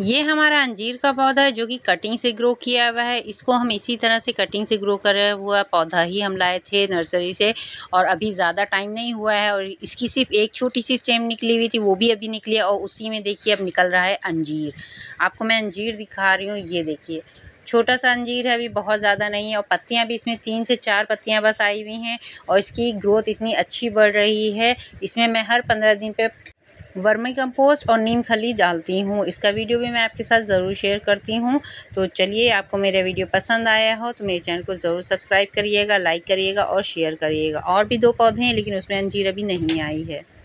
ये हमारा अंजीर का पौधा है जो कि कटिंग से ग्रो किया हुआ है इसको हम इसी तरह से कटिंग से ग्रो करा हुआ पौधा ही हम लाए थे नर्सरी से और अभी ज़्यादा टाइम नहीं हुआ है और इसकी सिर्फ एक छोटी सी स्टेम निकली हुई थी वो भी अभी निकली है और उसी में देखिए अब निकल रहा है अंजीर आपको मैं अंजीर दिखा रही हूँ ये देखिए छोटा सा अंजीर है अभी बहुत ज़्यादा नहीं है और पत्तियाँ भी इसमें तीन से चार पत्तियाँ बस आई हुई हैं और इसकी ग्रोथ इतनी अच्छी बढ़ रही है इसमें मैं हर पंद्रह दिन पे वर्मी कंपोस्ट और नीम खली डालती हूँ इसका वीडियो भी मैं आपके साथ ज़रूर शेयर करती हूँ तो चलिए आपको मेरा वीडियो पसंद आया हो तो मेरे चैनल को ज़रूर सब्सक्राइब करिएगा लाइक करिएगा और शेयर करिएगा और भी दो पौधे हैं लेकिन उसमें अंजीर अभी नहीं आई है